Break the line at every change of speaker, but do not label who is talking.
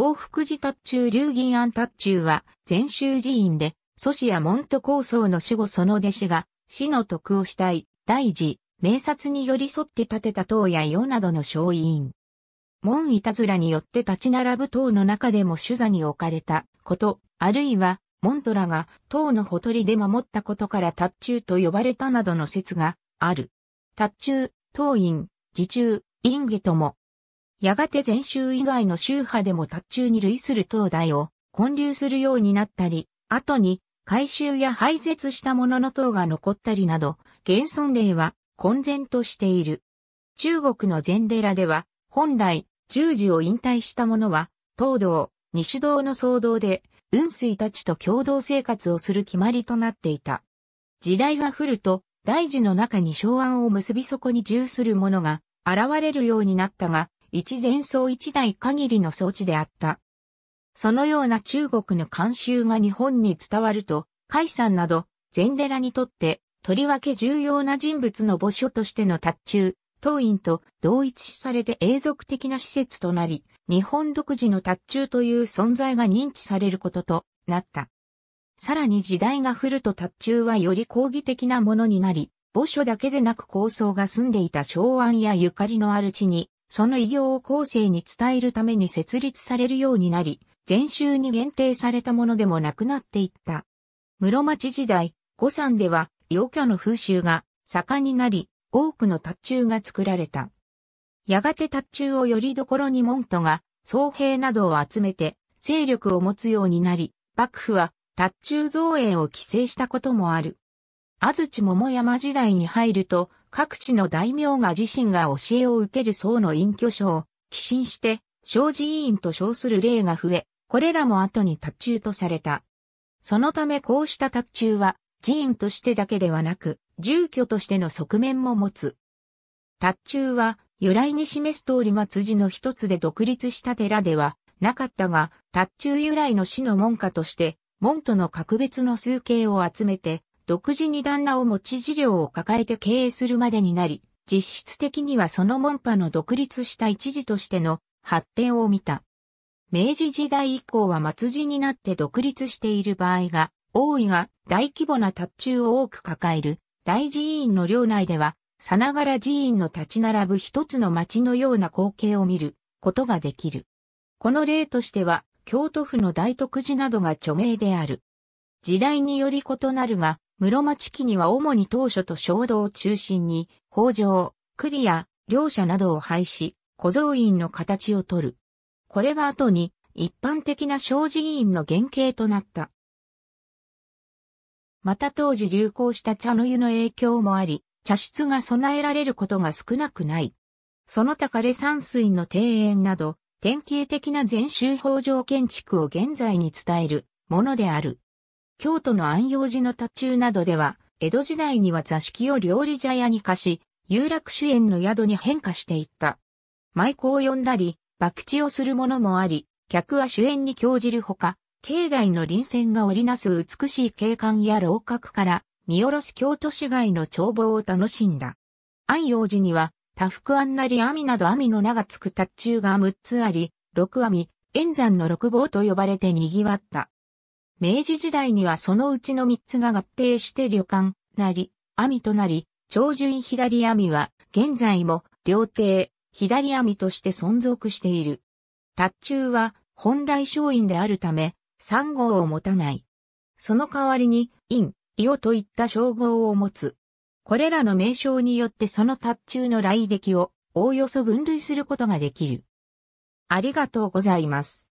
東福寺達中流銀安達中は、禅宗寺院で、祖師や門徒高想の死後その弟子が、死の徳をしたい、大事、名察に寄り添って建てた塔や世などの小院。門いたずらによって立ち並ぶ塔の中でも主座に置かれたこと、あるいは、モントラが塔のほとりで守ったことから達中と呼ばれたなどの説がある。達中、塔院、寺中、院下とも、やがて禅宗以外の宗派でも達中に類する東大を混流するようになったり、後に改修や廃絶したものの塔が残ったりなど、現存例は混然としている。中国の禅寺では、本来、十字を引退した者は、東道、西道の騒動で、雲水たちと共同生活をする決まりとなっていた。時代が降ると、大樹の中に昭安を結びそこに従する者が現れるようになったが、一前奏一台限りの装置であった。そのような中国の慣習が日本に伝わると、海山など、禅寺にとって、とりわけ重要な人物の墓所としての達中、当院と同一視されて永続的な施設となり、日本独自の達中という存在が認知されることとなった。さらに時代が降ると達中はより抗議的なものになり、墓所だけでなく構想が住んでいた昭安やゆかりのある地にその偉業を後世に伝えるために設立されるようになり、全州に限定されたものでもなくなっていった。室町時代、五山では、妖キの風習が盛んになり、多くの達中が作られた。やがて達中をよりどころに門徒が、僧兵などを集めて、勢力を持つようになり、幕府は、達中造営を規制したこともある。安土桃山時代に入ると、各地の大名が自身が教えを受ける僧の隠居所を、寄進して、小寺院と称する例が増え、これらも後に達中とされた。そのためこうした達中は、寺院としてだけではなく、住居としての側面も持つ。達中は、由来に示す通り末寺の一つで独立した寺では、なかったが、達中由来の死の門下として、門との格別の数形を集めて、独自に旦那を持ち事業を抱えて経営するまでになり、実質的にはその門派の独立した一時としての発展を見た。明治時代以降は末字になって独立している場合が多いが大規模な達中を多く抱える大寺院の領内ではさながら寺院の立ち並ぶ一つの町のような光景を見ることができる。この例としては京都府の大徳寺などが著名である。時代により異なるが室町期には主に当初と衝動を中心に、北条、栗や両者などを廃し、小僧院の形をとる。これは後に一般的な正寺院の原型となった。また当時流行した茶の湯の影響もあり、茶室が備えられることが少なくない。その他枯山水の庭園など、典型的な全州北条建築を現在に伝えるものである。京都の安養寺の多中などでは、江戸時代には座敷を料理茶屋に貸し、有楽主演の宿に変化していった。舞妓を呼んだり、博打をするものもあり、客は主演に興じるほか、境内の臨線が織りなす美しい景観や楼閣から、見下ろす京都市街の眺望を楽しんだ。安養寺には、多福安なり網など網の名がつく達中が6つあり、六網、円山の六房と呼ばれて賑わった。明治時代にはそのうちの三つが合併して旅館なり、網となり、長順左網は現在も料亭、左網として存続している。達中は本来商員であるため、三号を持たない。その代わりに、陰、伊予といった称号を持つ。これらの名称によってその達中の来歴をおおよそ分類することができる。ありがとうございます。